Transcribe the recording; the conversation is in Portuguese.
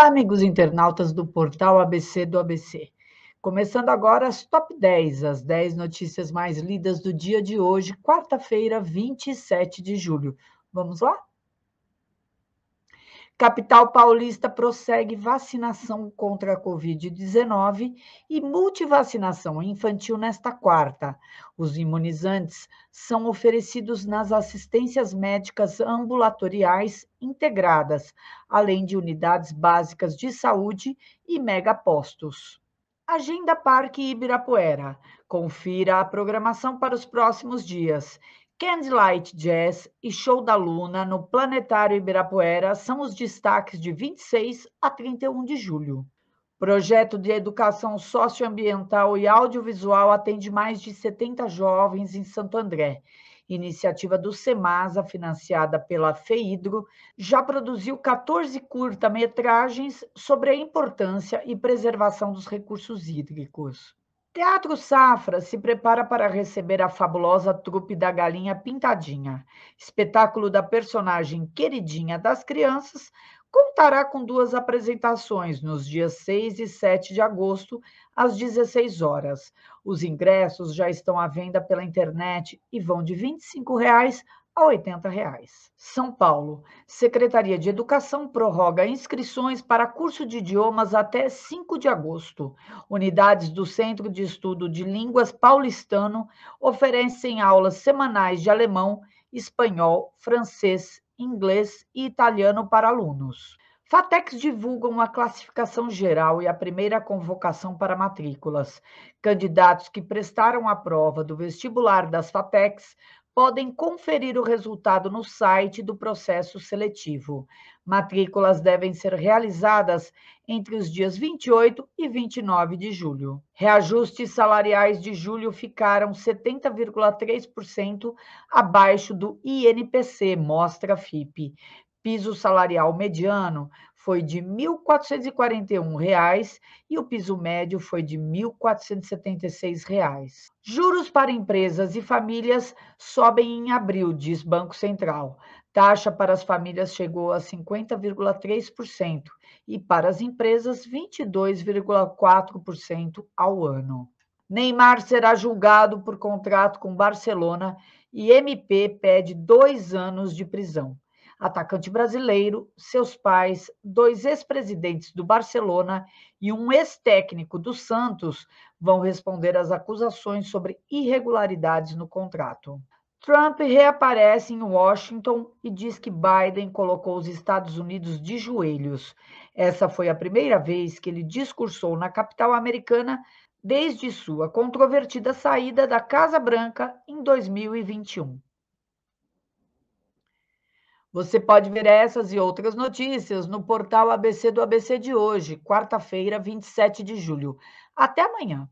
Olá, amigos internautas do portal ABC do ABC. Começando agora as top 10, as 10 notícias mais lidas do dia de hoje, quarta-feira, 27 de julho. Vamos lá? Capital paulista prossegue vacinação contra a Covid-19 e multivacinação infantil nesta quarta. Os imunizantes são oferecidos nas assistências médicas ambulatoriais integradas, além de unidades básicas de saúde e megapostos. Agenda Parque Ibirapuera. Confira a programação para os próximos dias. Candlelight Jazz e Show da Luna no Planetário Ibirapuera são os destaques de 26 a 31 de julho. Projeto de educação socioambiental e audiovisual atende mais de 70 jovens em Santo André. Iniciativa do SEMASA, financiada pela FEIDRO, já produziu 14 curta-metragens sobre a importância e preservação dos recursos hídricos. Teatro Safra se prepara para receber a fabulosa trupe da Galinha Pintadinha. Espetáculo da personagem queridinha das crianças contará com duas apresentações nos dias 6 e 7 de agosto, às 16 horas. Os ingressos já estão à venda pela internet e vão de R$ 25 reais a R$ 80,00. São Paulo. Secretaria de Educação prorroga inscrições para curso de idiomas até 5 de agosto. Unidades do Centro de Estudo de Línguas Paulistano oferecem aulas semanais de alemão, espanhol, francês, inglês e italiano para alunos. FATEX divulgam a classificação geral e a primeira convocação para matrículas. Candidatos que prestaram a prova do vestibular das FATEX podem conferir o resultado no site do processo seletivo. Matrículas devem ser realizadas entre os dias 28 e 29 de julho. Reajustes salariais de julho ficaram 70,3% abaixo do INPC, mostra a FIP, piso salarial mediano foi de R$ 1.441 e o piso médio foi de R$ 1.476. Juros para empresas e famílias sobem em abril, diz Banco Central. Taxa para as famílias chegou a 50,3% e para as empresas 22,4% ao ano. Neymar será julgado por contrato com Barcelona e MP pede dois anos de prisão atacante brasileiro, seus pais, dois ex-presidentes do Barcelona e um ex-técnico do Santos vão responder às acusações sobre irregularidades no contrato. Trump reaparece em Washington e diz que Biden colocou os Estados Unidos de joelhos. Essa foi a primeira vez que ele discursou na capital americana desde sua controvertida saída da Casa Branca em 2021. Você pode ver essas e outras notícias no portal ABC do ABC de hoje, quarta-feira, 27 de julho. Até amanhã.